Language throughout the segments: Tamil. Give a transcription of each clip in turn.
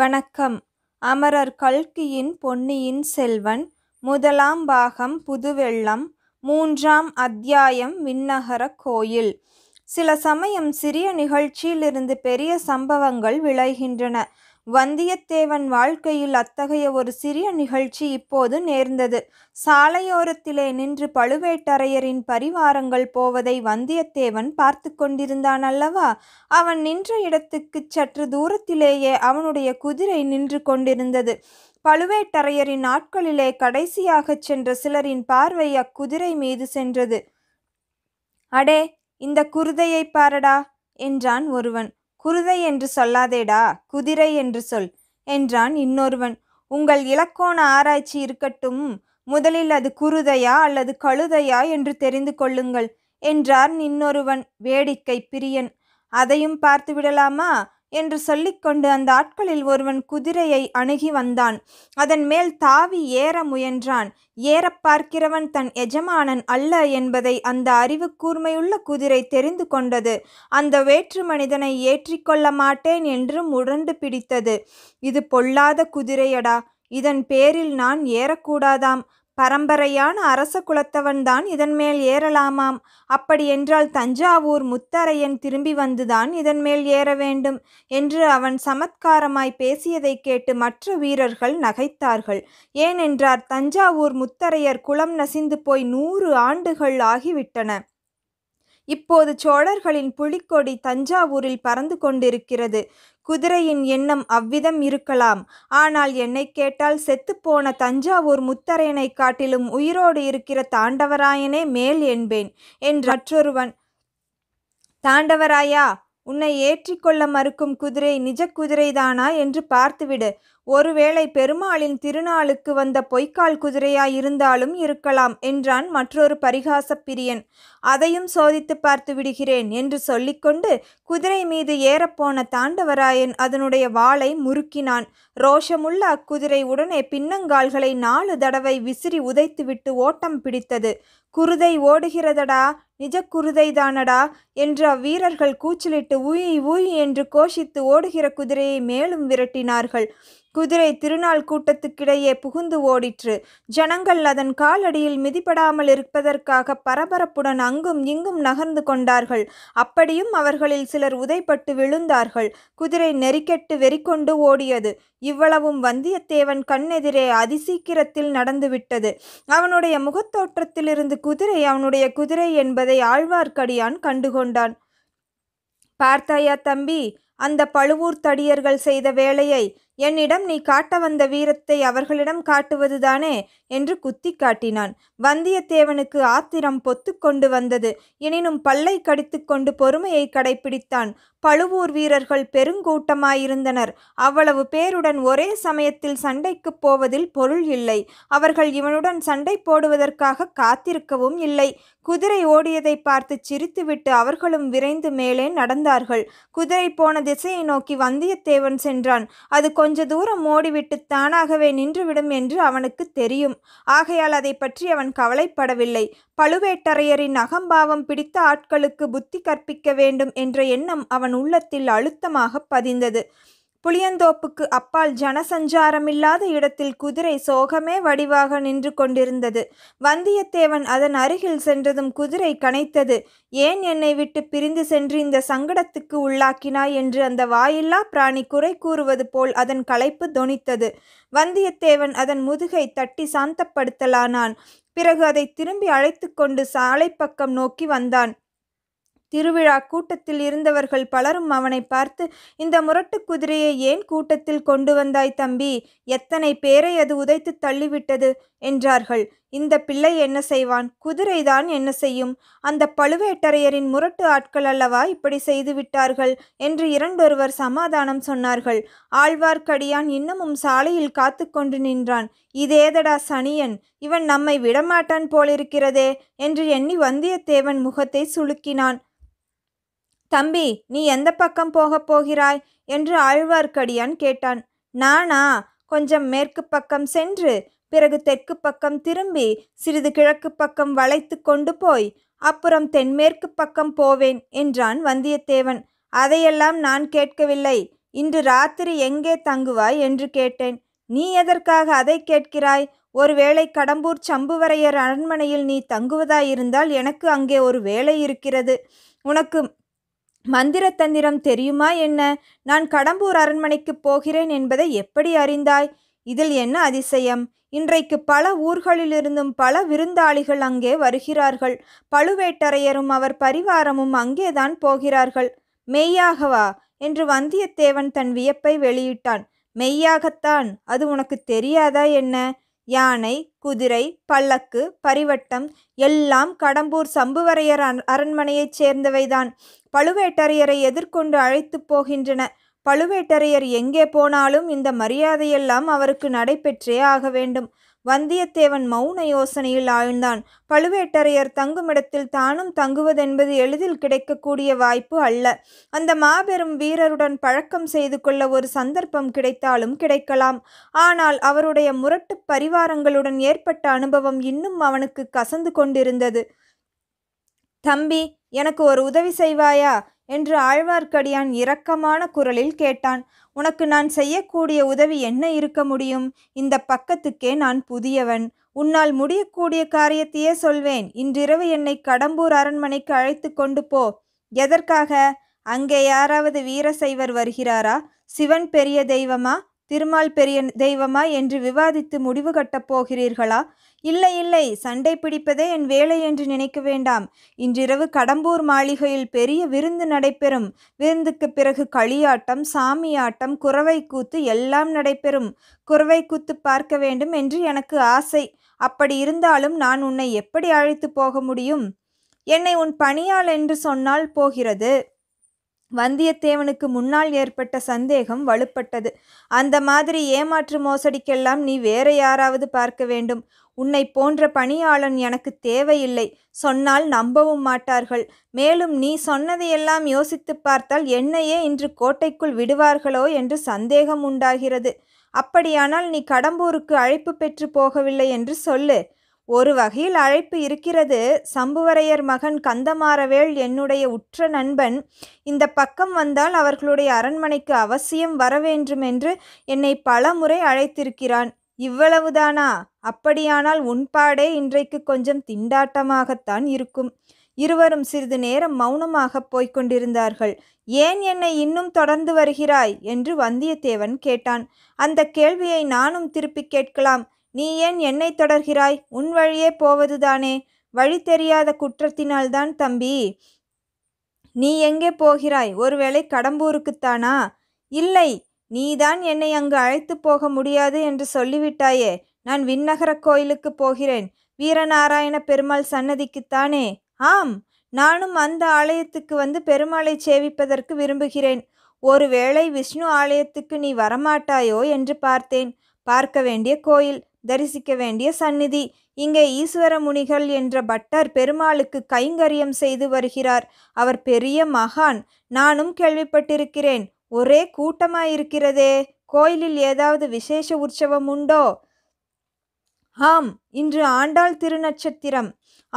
வணக்கம் அமரர் கல்கியின் பொன்னியின் செல்வன் முதலாம் பாகம் புதுவெள்ளம் மூன்றாம் அத்தியாயம் விண்ணகர கோயில் சில சமயம் சிறிய நிகழ்ச்சியிலிருந்து பெரிய சம்பவங்கள் விளைகின்றன வந்தியத்தேவன் வாழ்க்கையில் அத்தகைய ஒரு சிறிய நிகழ்ச்சி இப்போது நேர்ந்தது சாலையோரத்திலே நின்று பழுவேட்டரையரின் பரிவாரங்கள் போவதை வந்தியத்தேவன் பார்த்து கொண்டிருந்தான் அல்லவா அவன் நின்ற இடத்துக்குச் சற்று தூரத்திலேயே அவனுடைய குதிரை நின்று கொண்டிருந்தது பழுவேட்டரையரின் ஆட்களிலே கடைசியாகச் சென்ற சிலரின் பார்வை அக்குதிரை மீது சென்றது அடே இந்த குருதையை பாரடா என்றான் ஒருவன் குருதை என்று சொல்லாதேடா குதிரை என்று சொல் என்றான் இன்னொருவன் உங்கள் இலக்கோண ஆராய்ச்சி இருக்கட்டும் முதலில் அது குருதையா அல்லது கழுதையா என்று தெரிந்து கொள்ளுங்கள் என்றார் இன்னொருவன் வேடிக்கை பிரியன் அதையும் பார்த்து விடலாமா என்று சொல்லிக்கொண்டு அந்த ஆட்களில் ஒருவன் குதிரையை அணுகி வந்தான் அதன் மேல் தாவி ஏற முயன்றான் ஏற பார்க்கிறவன் தன் எஜமானன் அல்ல என்பதை அந்த அறிவு கூர்மையுள்ள குதிரை தெரிந்து கொண்டது அந்த வேற்று மனிதனை ஏற்றிக்கொள்ள மாட்டேன் என்று முரண்டு பிடித்தது இது பொல்லாத குதிரையடா இதன் பேரில் நான் ஏறக்கூடாதாம் பரம்பரையான அரச குலத்தவன்தான் இதன் மேல் ஏறலாமாம் அப்படியென்றால் தஞ்சாவூர் முத்தரையன் திரும்பி வந்துதான் இதன் மேல் ஏற வேண்டும் என்று அவன் சமத்காரமாய் பேசியதை கேட்டு மற்ற வீரர்கள் நகைத்தார்கள் ஏனென்றார் தஞ்சாவூர் முத்தரையர் குளம் நசிந்து போய் நூறு ஆண்டுகள் ஆகிவிட்டன இப்போது சோழர்களின் புலிக்கொடி தஞ்சாவூரில் பறந்து கொண்டிருக்கிறது குதிரையின் எண்ணம் அவ்விதம் இருக்கலாம் ஆனால் என்னை கேட்டால் செத்துப்போன தஞ்சாவூர் முத்தரையனை காட்டிலும் உயிரோடு இருக்கிற தாண்டவராயனே மேல் என்பேன் என்று மற்றொருவன் தாண்டவராயா உன்னை ஏற்றிக்கொள்ள மறுக்கும் குதிரை நிஜ குதிரைதானா என்று பார்த்துவிடு ஒருவேளை பெருமாளின் திருநாளுக்கு வந்த பொய்க்கால் குதிரையாயிருந்தாலும் இருக்கலாம் என்றான் மற்றொரு பரிகாசப் பிரியன் அதையும் சோதித்து பார்த்து விடுகிறேன் என்று சொல்லிக்கொண்டு குதிரை மீது ஏறப்போன தாண்டவராயன் அதனுடைய வாளை முறுக்கினான் ரோஷமுள்ள அக்குதிரை உடனே பின்னங்கால்களை நாலு தடவை விசிறி உதைத்துவிட்டு ஓட்டம் பிடித்தது குருதை ஓடுகிறதடா நிஜ குருதைதானடா என்று அவ்வீரர்கள் கூச்சலிட்டு ஊயி ஊய் என்று கோஷித்து ஓடுகிற குதிரையை மேலும் விரட்டினார்கள் குதிரை திருநாள் கூட்டத்துக்கிடையே புகுந்து ஓடிற்று ஜனங்கள் அதன் காலடியில் மிதிப்படாமல் இருப்பதற்காக பரபரப்புடன் அங்கும் இங்கும் நகர்ந்து கொண்டார்கள் அப்படியும் அவர்களில் சிலர் உதைப்பட்டு விழுந்தார்கள் குதிரை நெறிக்கெட்டு வெறிக்கொண்டு ஓடியது இவ்வளவும் வந்தியத்தேவன் கண்ணெதிரே அதிசீக்கிரத்தில் நடந்துவிட்டது அவனுடைய முகத்தோற்றத்திலிருந்து குதிரை அவனுடைய குதிரை என்பதை ஆழ்வார்க்கடியான் கண்டுகொண்டான் பார்த்தாயா தம்பி அந்த பழுவூர் தடியர்கள் செய்த வேலையை என்னிடம் நீ காட்ட வந்த வீரத்தை அவர்களிடம் காட்டுவதுதானே என்று குத்தி காட்டினான் வந்தியத்தேவனுக்கு ஆத்திரம் பொத்துக்கொண்டு வந்தது எனினும் பல்லை கடித்துக்கொண்டு பொறுமையை கடைபிடித்தான் பழுவூர் வீரர்கள் பெருங்கூட்டமாயிருந்தனர் அவ்வளவு பேருடன் ஒரே சமயத்தில் சண்டைக்கு போவதில் பொருள் இல்லை அவர்கள் இவனுடன் சண்டை போடுவதற்காக காத்திருக்கவும் இல்லை குதிரை ஓடியதை பார்த்து சிரித்துவிட்டு அவர்களும் விரைந்து மேலே நடந்தார்கள் குதிரை போன திசையை நோக்கி வந்தியத்தேவன் சென்றான் அது கொஞ்ச தூரம் ஓடிவிட்டு தானாகவே நின்றுவிடும் என்று அவனுக்கு தெரியும் ஆகையால் அதை பற்றி அவன் கவலைப்படவில்லை பழுவேட்டரையரின் அகம்பாவம் பிடித்த ஆட்களுக்கு புத்தி கற்பிக்க வேண்டும் என்ற எண்ணம் அவன் அவன் உள்ளத்தில் அழுத்தமாக பதிந்தது புளியந்தோப்புக்கு அப்பால் ஜனசஞ்சாரமில்லாத இடத்தில் குதிரை சோகமே வடிவாக நின்று கொண்டிருந்தது வந்தியத்தேவன் அதன் அருகில் சென்றதும் குதிரை கனைத்தது ஏன் என்னை விட்டு பிரிந்து சென்று இந்த சங்கடத்துக்கு உள்ளாக்கினாய் என்று அந்த வாயில்லா பிராணி குறை கூறுவது போல் அதன் களைப்பு தொனித்தது வந்தியத்தேவன் அதன் முதுகை தட்டி சாந்தப்படுத்தலானான் பிறகு அதை திரும்பி அழைத்து கொண்டு சாலை பக்கம் நோக்கி வந்தான் திருவிழா கூட்டத்தில் இருந்தவர்கள் பலரும் அவனை பார்த்து இந்த முரட்டு குதிரையை ஏன் கூட்டத்தில் கொண்டு வந்தாய் தம்பி எத்தனை பேரை அது உதைத்து தள்ளிவிட்டது என்றார்கள் இந்த பிள்ளை என்ன செய்வான் குதிரைதான் என்ன செய்யும் அந்த பழுவேட்டரையரின் முரட்டு ஆட்கள் அல்லவா இப்படி செய்து விட்டார்கள் என்று இரண்டொருவர் சமாதானம் சொன்னார்கள் ஆழ்வார்க்கடியான் இன்னமும் சாலையில் காத்து கொண்டு நின்றான் இதேதடா சனியன் இவன் நம்மை விடமாட்டான் போலிருக்கிறதே என்று எண்ணி வந்தியத்தேவன் முகத்தை சுளுக்கினான் தம்பி நீ எந்த பக்கம் போகப் போகிறாய் என்று ஆழ்வார்க்கடியான் கேட்டான் நானா கொஞ்சம் மேற்கு பக்கம் சென்று பிறகு தெற்கு பக்கம் திரும்பி சிறிது கிழக்கு பக்கம் வளைத்து கொண்டு போய் அப்புறம் தென்மேற்கு பக்கம் போவேன் என்றான் வந்தியத்தேவன் அதையெல்லாம் நான் கேட்கவில்லை இன்று ராத்திரி எங்கே தங்குவாய் என்று கேட்டேன் நீ எதற்காக அதை கேட்கிறாய் ஒருவேளை கடம்பூர் சம்புவரையர் அரண்மனையில் நீ தங்குவதாயிருந்தால் எனக்கு அங்கே ஒரு வேலை இருக்கிறது உனக்கு மந்திரத்தந்திரம் தெரியுமா என்ன நான் கடம்பூர் அரண்மனைக்கு போகிறேன் என்பதை எப்படி அறிந்தாய் இதில் என்ன அதிசயம் இன்றைக்கு பல ஊர்களிலிருந்தும் பல விருந்தாளிகள் அங்கே வருகிறார்கள் பழுவேட்டரையரும் அவர் பரிவாரமும் அங்கேதான் போகிறார்கள் மெய்யாகவா என்று வந்தியத்தேவன் தன் வியப்பை வெளியிட்டான் மெய்யாகத்தான் அது உனக்கு தெரியாதா என்ன யானை குதிரை பல்லக்கு பரிவட்டம் எல்லாம் கடம்பூர் சம்புவரையர் அரண்மனையைச் சேர்ந்தவைதான் பழுவேட்டரையரை எதிர்கொண்டு அழைத்து போகின்றன பழுவேட்டரையர் எங்கே போனாலும் இந்த மரியாதையெல்லாம் அவருக்கு நடைபெற்றே ஆக வேண்டும் வந்தியத்தேவன் மௌன யோசனையில் ஆழ்ந்தான் பழுவேட்டரையர் தங்குமிடத்தில் தானும் தங்குவதென்பது எளிதில் கிடைக்கக்கூடிய வாய்ப்பு அல்ல அந்த மாபெரும் வீரருடன் பழக்கம் செய்து கொள்ள ஒரு சந்தர்ப்பம் கிடைத்தாலும் கிடைக்கலாம் ஆனால் அவருடைய முரட்டு பரிவாரங்களுடன் ஏற்பட்ட அனுபவம் இன்னும் அவனுக்கு கசந்து கொண்டிருந்தது தம்பி எனக்கு ஒரு உதவி செய்வாயா என்று ஆழ்வார்க்கடியான் இரக்கமான குரலில் கேட்டான் உனக்கு நான் செய்யக்கூடிய உதவி என்ன இருக்க முடியும் இந்த பக்கத்துக்கே நான் புதியவன் உன்னால் முடியக்கூடிய காரியத்தையே சொல்வேன் இன்றிரவு என்னை கடம்பூர் அரண்மனைக்கு அழைத்து கொண்டு போ எதற்காக அங்கே யாராவது வீரசைவர் வருகிறாரா சிவன் பெரிய தெய்வமா திருமால் பெரிய தெய்வமா என்று விவாதித்து முடிவு கட்டப் போகிறீர்களா இல்லை இல்லை சண்டை பிடிப்பதே என் வேலை என்று நினைக்க வேண்டாம் இன்றிரவு கடம்பூர் மாளிகையில் பெரிய விருந்து நடைபெறும் விருந்துக்கு பிறகு களியாட்டம் சாமியாட்டம் குறவை கூத்து எல்லாம் நடைபெறும் குறவை கூத்து பார்க்க வேண்டும் என்று எனக்கு ஆசை அப்படி இருந்தாலும் நான் உன்னை எப்படி அழைத்து போக முடியும் என்னை உன் பணியால் என்று சொன்னால் போகிறது வந்தியத்தேவனுக்கு முன்னால் ஏற்பட்ட சந்தேகம் வலுப்பட்டது அந்த மாதிரி ஏமாற்று மோசடிக்கெல்லாம் நீ வேற யாராவது பார்க்க வேண்டும் உன்னை போன்ற பணியாளன் எனக்கு தேவையில்லை சொன்னால் நம்பவும் மாட்டார்கள் மேலும் நீ சொன்னதையெல்லாம் யோசித்து பார்த்தால் என்னையே இன்று கோட்டைக்குள் விடுவார்களோ என்று சந்தேகம் உண்டாகிறது அப்படியானால் நீ கடம்பூருக்கு அழைப்பு பெற்று போகவில்லை என்று சொல்லு ஒரு வகையில் அழைப்பு இருக்கிறது சம்புவரையர் மகன் கந்தமாறவேள் என்னுடைய உற்ற நண்பன் இந்த பக்கம் வந்தால் அவர்களுடைய அரண்மனைக்கு அவசியம் வரவேண்டும் என்று என்னை பல முறை அழைத்திருக்கிறான் இவ்வளவுதானா அப்படியானால் உன்பாடே இன்றைக்கு கொஞ்சம் திண்டாட்டமாகத்தான் இருக்கும் இருவரும் சிறிது நேரம் மௌனமாக போய்க் கொண்டிருந்தார்கள் ஏன் என்னை இன்னும் தொடர்ந்து வருகிறாய் என்று வந்தியத்தேவன் கேட்டான் அந்த கேள்வியை நானும் திருப்பி கேட்கலாம் நீ ஏன் என்னை தொடர்கிறாய் உன் வழியே போவதுதானே வழி தெரியாத குற்றத்தினால்தான் தம்பி நீ எங்கே போகிறாய் ஒருவேளை கடம்பூருக்குத்தானா இல்லை நீதான் என்னை அங்கு அழைத்து போக முடியாது என்று சொல்லிவிட்டாயே நான் விண்ணகரக் கோயிலுக்கு போகிறேன் வீரநாராயண பெருமாள் சன்னதிக்குத்தானே ஆம் நானும் அந்த ஆலயத்துக்கு வந்து பெருமாளை சேவிப்பதற்கு விரும்புகிறேன் ஒருவேளை விஷ்ணு ஆலயத்துக்கு நீ வரமாட்டாயோ என்று பார்த்தேன் பார்க்க வேண்டிய கோயில் தரிசிக்க வேண்டிய சந்நிதி இங்கே ஈஸ்வர முனிகள் என்ற பட்டர் பெருமாளுக்கு கைங்கரியம் செய்து வருகிறார் அவர் பெரிய மகான் நானும் கேள்விப்பட்டிருக்கிறேன் ஒரே இருக்கிறதே கோயிலில் ஏதாவது விசேஷ உற்சவம் உண்டோ ஆம் இன்று ஆண்டாள் திருநட்சத்திரம்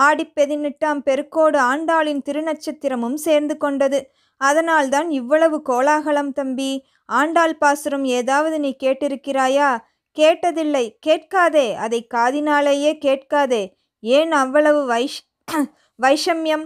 ஆடி பதினெட்டாம் பெருக்கோடு ஆண்டாளின் திருநட்சத்திரமும் சேர்ந்து கொண்டது அதனால்தான் இவ்வளவு கோலாகலம் தம்பி ஆண்டாள் பாசுரம் ஏதாவது நீ கேட்டிருக்கிறாயா கேட்டதில்லை கேட்காதே அதை காதினாலேயே கேட்காதே ஏன் அவ்வளவு வைஷ் வைஷம்யம்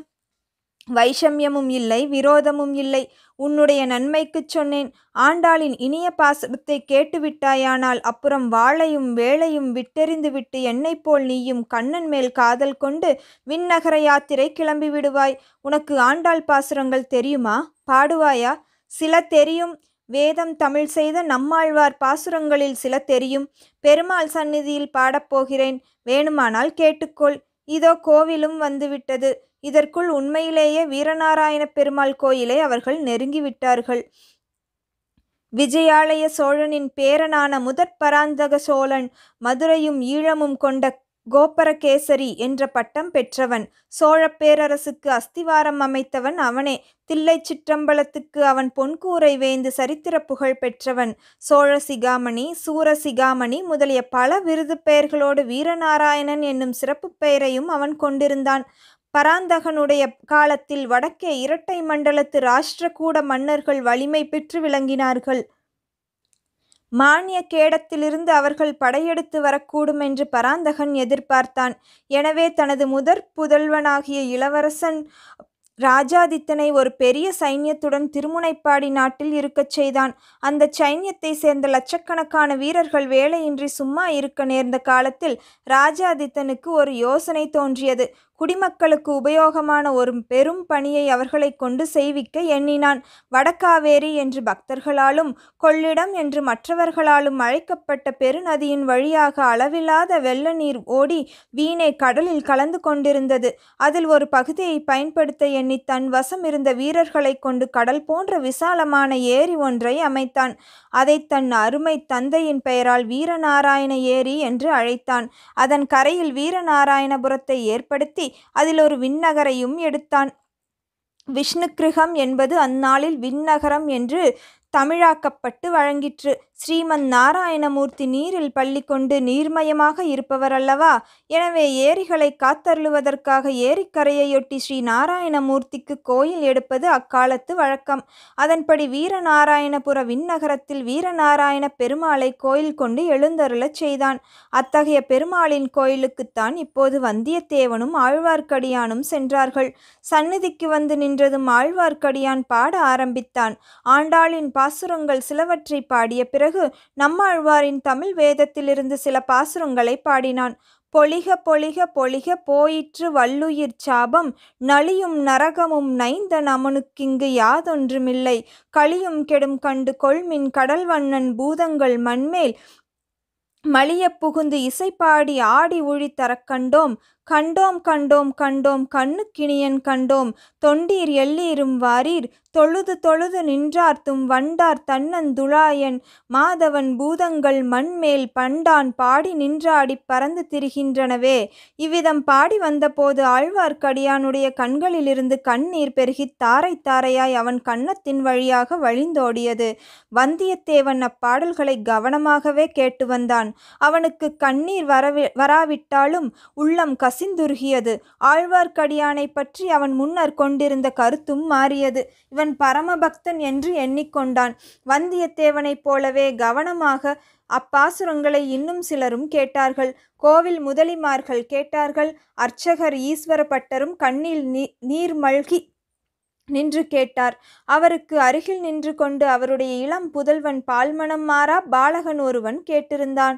வைஷம்யமும் இல்லை விரோதமும் இல்லை உன்னுடைய நன்மைக்குச் சொன்னேன் ஆண்டாளின் இனிய பாசத்தை கேட்டுவிட்டாயானால் அப்புறம் வாளையும் வேளையும் விட்டெறிந்து விட்டு போல் நீயும் கண்ணன் மேல் காதல் கொண்டு விண்ணகர யாத்திரை கிளம்பி விடுவாய் உனக்கு ஆண்டாள் பாசுரங்கள் தெரியுமா பாடுவாயா சில தெரியும் வேதம் தமிழ் செய்த நம்மாழ்வார் பாசுரங்களில் சில தெரியும் பெருமாள் சந்நிதியில் பாடப்போகிறேன் வேணுமானால் கேட்டுக்கொள் இதோ கோவிலும் வந்துவிட்டது இதற்குள் உண்மையிலேயே வீரநாராயண பெருமாள் கோயிலை அவர்கள் நெருங்கிவிட்டார்கள் விஜயாலய சோழனின் பேரனான முதற் பராந்தக சோழன் மதுரையும் ஈழமும் கொண்ட கோபரகேசரி என்ற பட்டம் பெற்றவன் சோழ பேரரசுக்கு அஸ்திவாரம் அமைத்தவன் அவனே தில்லை சிற்றம்பலத்துக்கு அவன் பொன்கூரை வேந்து சரித்திர புகழ் பெற்றவன் சோழ சிகாமணி சூர சிகாமணி முதலிய பல விருது பெயர்களோடு வீரநாராயணன் என்னும் சிறப்பு பெயரையும் அவன் கொண்டிருந்தான் பராந்தகனுடைய காலத்தில் வடக்கே இரட்டை மண்டலத்து ராஷ்டிரகூட மன்னர்கள் வலிமை பெற்று விளங்கினார்கள் மானிய கேடத்திலிருந்து அவர்கள் படையெடுத்து வரக்கூடும் என்று பராந்தகன் எதிர்பார்த்தான் எனவே தனது முதற் புதல்வனாகிய இளவரசன் ராஜாதித்தனை ஒரு பெரிய சைன்யத்துடன் திருமுனைப்பாடி நாட்டில் இருக்கச் செய்தான் அந்த சைன்யத்தை சேர்ந்த லட்சக்கணக்கான வீரர்கள் வேலையின்றி சும்மா இருக்க நேர்ந்த காலத்தில் ராஜாதித்தனுக்கு ஒரு யோசனை தோன்றியது குடிமக்களுக்கு உபயோகமான ஒரு பெரும் பணியை அவர்களை கொண்டு செய்விக்க எண்ணினான் வடக்காவேரி என்று பக்தர்களாலும் கொள்ளிடம் என்று மற்றவர்களாலும் அழைக்கப்பட்ட பெருநதியின் வழியாக அளவில்லாத வெள்ள நீர் ஓடி வீணை கடலில் கலந்து கொண்டிருந்தது அதில் ஒரு பகுதியை பயன்படுத்த எண்ணி தன் வசம் இருந்த வீரர்களை கொண்டு கடல் போன்ற விசாலமான ஏரி ஒன்றை அமைத்தான் அதை தன் அருமை தந்தையின் பெயரால் வீரநாராயண ஏரி என்று அழைத்தான் அதன் கரையில் வீரநாராயணபுரத்தை ஏற்படுத்தி அதில் ஒரு விண்ணகரையும் எடுத்தான் விஷ்ணு கிருகம் என்பது அந்நாளில் விண்ணகரம் என்று தமிழாக்கப்பட்டு வழங்கிற்று ஸ்ரீமன் நாராயணமூர்த்தி நீரில் பள்ளி கொண்டு நீர்மயமாக இருப்பவர் அல்லவா எனவே ஏரிகளை காத்தருளுவதற்காக ஏரிக்கரையையொட்டி ஸ்ரீ நாராயணமூர்த்திக்கு கோயில் எடுப்பது அக்காலத்து வழக்கம் அதன்படி வீரநாராயணபுர விண்ணகரத்தில் வீரநாராயண பெருமாளை கோயில் கொண்டு எழுந்தருளச் செய்தான் அத்தகைய பெருமாளின் கோயிலுக்குத்தான் இப்போது வந்தியத்தேவனும் ஆழ்வார்க்கடியானும் சென்றார்கள் சந்நிதிக்கு வந்து நின்றதும் ஆழ்வார்க்கடியான் பாட ஆரம்பித்தான் ஆண்டாளின் பாசுரங்கள் சிலவற்றை பாடிய பிறகு பிறகு நம்மாழ்வாரின் தமிழ் வேதத்திலிருந்து சில பாசுரங்களை பாடினான் பொழிக பொழிக பொழிக போயிற்று வல்லுயிர் சாபம் நலியும் நரகமும் நைந்த நமனுக்கிங்கு யாதொன்றுமில்லை களியும் கெடும் கண்டு கொள்மின் கடல் வண்ணன் பூதங்கள் மண்மேல் மலியப் புகுந்து இசைப்பாடி ஆடி உழித்தரக்கண்டோம் கண்டோம் கண்டோம் கண்டோம் கிணியன் கண்டோம் தொண்டீர் எல்லீரும் வாரீர் தொழுது தொழுது நின்றார்த்தும் வண்டார் தன்னந்துழாயன் மாதவன் பூதங்கள் மண்மேல் பண்டான் பாடி நின்றாடி பறந்து திரிகின்றனவே இவ்விதம் பாடி வந்தபோது ஆழ்வார்க்கடியானுடைய கண்களிலிருந்து கண்ணீர் பெருகி தாரை தாரையாய் அவன் கண்ணத்தின் வழியாக வழிந்தோடியது வந்தியத்தேவன் அப்பாடல்களை கவனமாகவே கேட்டு வந்தான் அவனுக்கு கண்ணீர் வரவி வராவிட்டாலும் உள்ளம் கச கசிந்துருகியது ஆழ்வார்க்கடியானை பற்றி அவன் முன்னர் கொண்டிருந்த கருத்தும் மாறியது இவன் பரமபக்தன் என்று எண்ணிக்கொண்டான் வந்தியத்தேவனைப் போலவே கவனமாக அப்பாசுரங்களை இன்னும் சிலரும் கேட்டார்கள் கோவில் முதலிமார்கள் கேட்டார்கள் அர்ச்சகர் ஈஸ்வரப்பட்டரும் கண்ணில் நீ நீர் மல்கி நின்று கேட்டார் அவருக்கு அருகில் நின்று கொண்டு அவருடைய இளம் புதல்வன் பால்மணம் மாறா பாலகன் ஒருவன் கேட்டிருந்தான்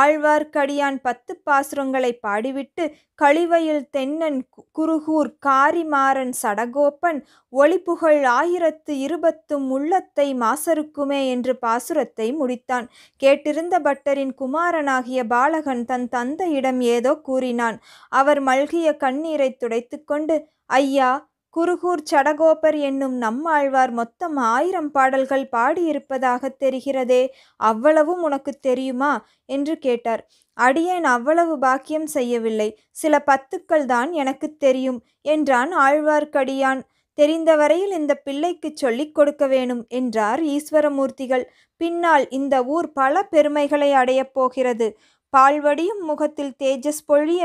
ஆழ்வார்க்கடியான் பத்து பாசுரங்களை பாடிவிட்டு கழிவையில் தென்னன் குருகூர் காரிமாறன் சடகோப்பன் ஒளிப்புகழ் ஆயிரத்து இருபத்தும் உள்ளத்தை மாசருக்குமே என்று பாசுரத்தை முடித்தான் கேட்டிருந்த பட்டரின் குமாரனாகிய பாலகன் தன் தந்தையிடம் ஏதோ கூறினான் அவர் மல்கிய கண்ணீரை துடைத்துக்கொண்டு ஐயா குருகூர் சடகோபர் என்னும் நம்மாழ்வார் மொத்தம் ஆயிரம் பாடல்கள் பாடியிருப்பதாக தெரிகிறதே அவ்வளவும் உனக்கு தெரியுமா என்று கேட்டார் அடியேன் அவ்வளவு பாக்கியம் செய்யவில்லை சில பத்துக்கள் தான் எனக்கு தெரியும் என்றான் ஆழ்வார்க்கடியான் தெரிந்தவரையில் இந்த பிள்ளைக்கு சொல்லிக் கொடுக்க வேணும் என்றார் ஈஸ்வரமூர்த்திகள் பின்னால் இந்த ஊர் பல பெருமைகளை அடையப் போகிறது பால்வடியும் முகத்தில் தேஜஸ் பொழிய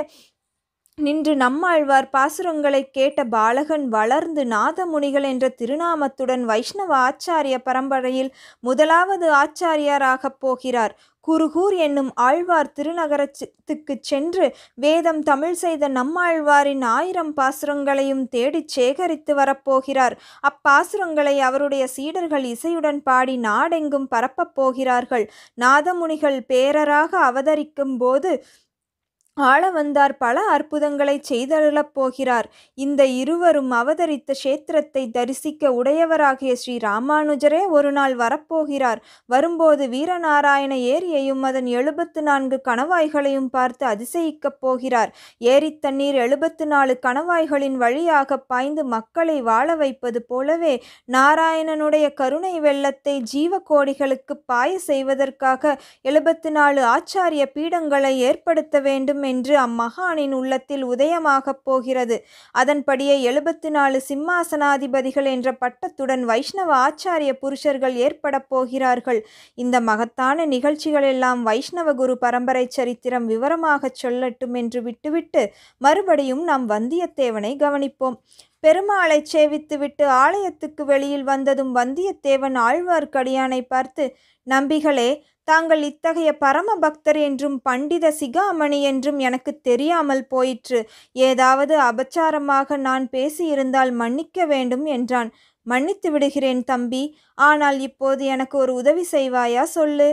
நின்று நம்மாழ்வார் பாசுரங்களை கேட்ட பாலகன் வளர்ந்து நாதமுனிகள் என்ற திருநாமத்துடன் வைஷ்ணவ ஆச்சாரிய பரம்பரையில் முதலாவது ஆச்சாரியாராகப் போகிறார் குருகூர் என்னும் ஆழ்வார் திருநகரத்துக்கு சென்று வேதம் தமிழ் செய்த நம்மாழ்வாரின் ஆயிரம் பாசுரங்களையும் தேடிச் சேகரித்து வரப்போகிறார் அப்பாசுரங்களை அவருடைய சீடர்கள் இசையுடன் பாடி நாடெங்கும் பரப்பப் போகிறார்கள் நாதமுனிகள் பேரராக அவதரிக்கும் போது ஆள வந்தார் பல அற்புதங்களை செய்தருளப் போகிறார் இந்த இருவரும் அவதரித்த க்ஷேத்திரத்தை தரிசிக்க உடையவராகிய ஸ்ரீ ராமானுஜரே ஒரு நாள் வரப்போகிறார் வரும்போது வீரநாராயண ஏரியையும் அதன் எழுபத்து நான்கு கணவாய்களையும் பார்த்து அதிசயிக்கப் போகிறார் ஏரி தண்ணீர் எழுபத்து நாலு கணவாய்களின் வழியாக பாய்ந்து மக்களை வாழ வைப்பது போலவே நாராயணனுடைய கருணை வெள்ளத்தை ஜீவ கோடிகளுக்கு பாய செய்வதற்காக எழுபத்து நாலு ஆச்சாரிய பீடங்களை ஏற்படுத்த வேண்டும் என்று அம்மகானின் உள்ளத்தில் உதயமாகப் போகிறது அதன்படியே எழுபத்து நாலு சிம்மாசனாதிபதிகள் என்ற பட்டத்துடன் வைஷ்ணவ ஆச்சாரிய புருஷர்கள் ஏற்பட போகிறார்கள் இந்த மகத்தான நிகழ்ச்சிகளெல்லாம் வைஷ்ணவ குரு பரம்பரை சரித்திரம் விவரமாகச் சொல்லட்டும் என்று விட்டுவிட்டு மறுபடியும் நாம் வந்தியத்தேவனை கவனிப்போம் பெருமாளை சேவித்துவிட்டு ஆலயத்துக்கு வெளியில் வந்ததும் வந்தியத்தேவன் ஆழ்வார்க்கடியானை பார்த்து நம்பிகளே தாங்கள் இத்தகைய பரம பக்தர் என்றும் பண்டித சிகாமணி என்றும் எனக்கு தெரியாமல் போயிற்று ஏதாவது அபச்சாரமாக நான் பேசியிருந்தால் மன்னிக்க வேண்டும் என்றான் மன்னித்து விடுகிறேன் தம்பி ஆனால் இப்போது எனக்கு ஒரு உதவி செய்வாயா சொல்லு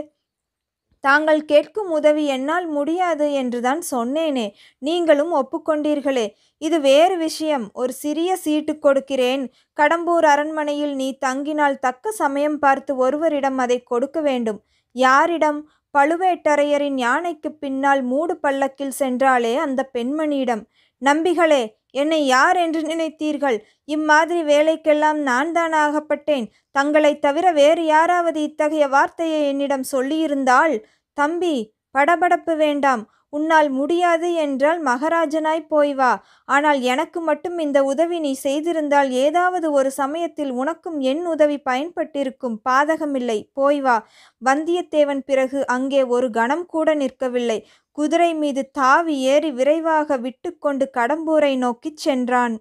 தாங்கள் கேட்கும் உதவி என்னால் முடியாது என்றுதான் சொன்னேனே நீங்களும் ஒப்புக்கொண்டீர்களே இது வேறு விஷயம் ஒரு சிறிய சீட்டு கொடுக்கிறேன் கடம்பூர் அரண்மனையில் நீ தங்கினால் தக்க சமயம் பார்த்து ஒருவரிடம் அதை கொடுக்க வேண்டும் யாரிடம் பழுவேட்டரையரின் யானைக்கு பின்னால் மூடு பல்லக்கில் சென்றாலே அந்த பெண்மணியிடம் நம்பிகளே என்னை யார் என்று நினைத்தீர்கள் இம்மாதிரி வேலைக்கெல்லாம் நான் தான் ஆகப்பட்டேன் தங்களைத் தவிர வேறு யாராவது இத்தகைய வார்த்தையை என்னிடம் சொல்லியிருந்தால் தம்பி படபடப்பு வேண்டாம் உன்னால் முடியாது என்றால் மகாராஜனாய் போய் வா ஆனால் எனக்கு மட்டும் இந்த உதவி நீ செய்திருந்தால் ஏதாவது ஒரு சமயத்தில் உனக்கும் என் உதவி பயன்பட்டிருக்கும் பாதகமில்லை போய் வா வந்தியத்தேவன் பிறகு அங்கே ஒரு கணம் கூட நிற்கவில்லை குதிரை மீது தாவி ஏறி விரைவாக விட்டுக்கொண்டு கடம்பூரை நோக்கிச் சென்றான்